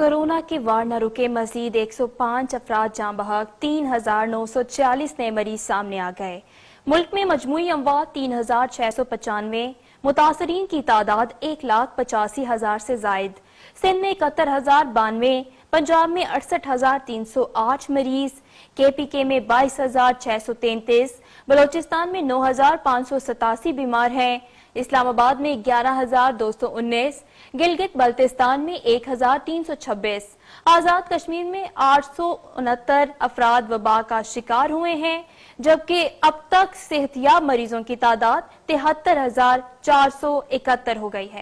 corona की वार न रुके मजीद 105 अफराद जहाँ बहक तीन हजार नौ सौ छियालीस नए मरीज सामने आ गए मुल्क में मजमू अमवा तीन हजार छह सौ पचानवे मुतासरीन की तादाद एक लाख पचासी हजार से जायद सिंध में इकहत्तर हजार बानवे पंजाब में अड़सठ हजार तीन सौ आठ मरीज के पी के में बाईस हजार छह सौ तैतीस बलोचिस्तान में नौ हजार पाँच सौ सतासी बीमार हैं इस्लामाबाद में ग्यारह हजार दो सौ उन्नीस गिलगित बल्तिस्तान में एक हजार तीन सौ छब्बीस आज़ाद कश्मीर में आठ सौ उनहत्तर अफराद वबा का शिकार हुए हैं जबकि अब तक सेहतियाब मरीजों की तादाद तिहत्तर हजार चार सौ इकहत्तर हो गई है